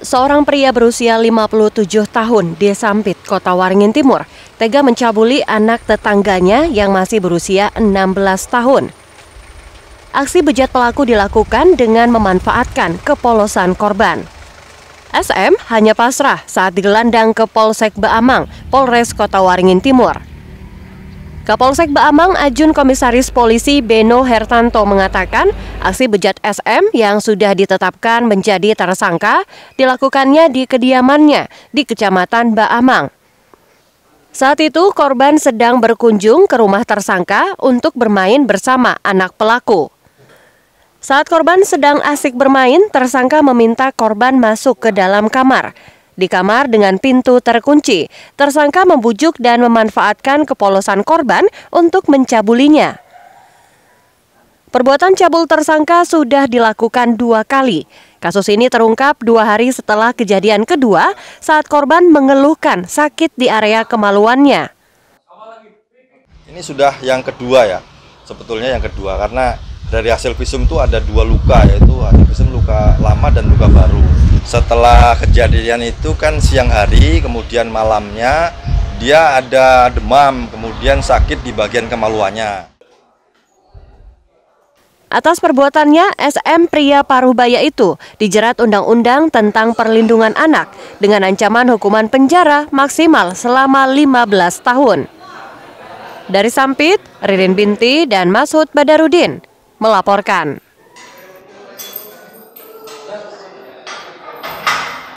Seorang pria berusia 57 tahun di Sampit, Kota Waringin Timur, tega mencabuli anak tetangganya yang masih berusia 16 tahun. Aksi bejat pelaku dilakukan dengan memanfaatkan kepolosan korban. SM hanya pasrah saat digelandang ke Polsek Baamang, Polres Kota Waringin Timur. Kapolsek Baamang Ajun Komisaris Polisi Beno Hertanto mengatakan, aksi bejat SM yang sudah ditetapkan menjadi tersangka dilakukannya di kediamannya di Kecamatan Baamang. Saat itu korban sedang berkunjung ke rumah tersangka untuk bermain bersama anak pelaku. Saat korban sedang asik bermain, tersangka meminta korban masuk ke dalam kamar di kamar dengan pintu terkunci. Tersangka membujuk dan memanfaatkan kepolosan korban untuk mencabulinya. Perbuatan cabul tersangka sudah dilakukan dua kali. Kasus ini terungkap dua hari setelah kejadian kedua saat korban mengeluhkan sakit di area kemaluannya. Ini sudah yang kedua ya, sebetulnya yang kedua karena dari hasil visum itu ada dua luka yaitu hasil visum luka lama dan luka baru setelah kejadian itu kan siang hari kemudian malamnya dia ada demam kemudian sakit di bagian kemaluannya Atas perbuatannya, SM pria Parubaya itu dijerat undang-undang tentang perlindungan anak dengan ancaman hukuman penjara maksimal selama 15 tahun. Dari Sampit, Ririn Binti, dan Masud Badarudin, melaporkan.